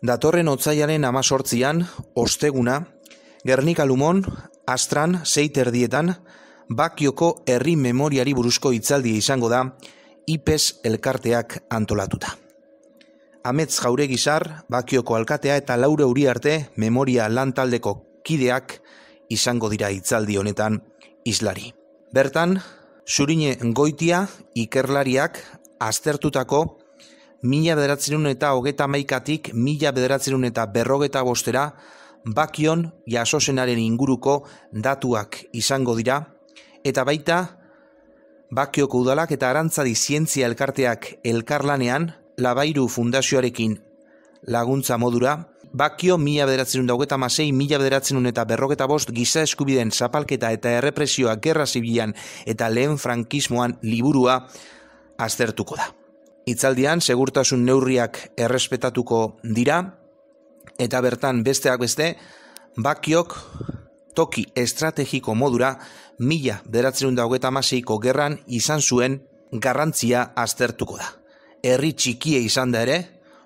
Datorren otzaiaren amasortzian, osteguna, Gernika Lumon, Astran, Seiterdietan, Bakioko herri memoriari buruzko hitzaldia izango da, IPES elkarteak antolatuta. Amets jaure gizar, bakioko alkatea eta laure huri arte memoria lantaldeko kideak izango dira hitzaldi honetan islari. Bertan, surine goitia ikerlariak aztertutako mila bederatzerun eta hogeta maikatik mila bederatzerun eta berrogeta bostera, bakion jasozenaren inguruko datuak izango dira, eta baita, bakioko udalak eta arantzadi zientzia elkarteak elkarlanean, labairu fundazioarekin laguntza modura, bakio mila bederatzen dugu masei, mila bederatzen eta berroketa bost giza eskubiden zapalketa eta errepresioa gerra zibilan eta lehen frankismoan liburua aztertuko da. Itzaldian segurtasun neurriak errespetatuko dira eta bertan besteak beste bakiok toki estrategiko modura mila beratzerun daugeta maseiko gerran izan zuen garrantzia aztertuko da. Herri txikie izan da ere,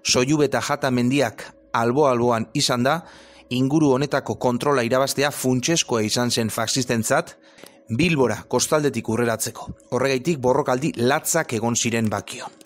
soilu eta jata mendiak albo-alboan izan da, inguru honetako kontrola irabaztea funtseskoa izan zen faksisten bilbora kostaldetik urreratzeko. Horregaitik borrokaldi latzak egon ziren bakio.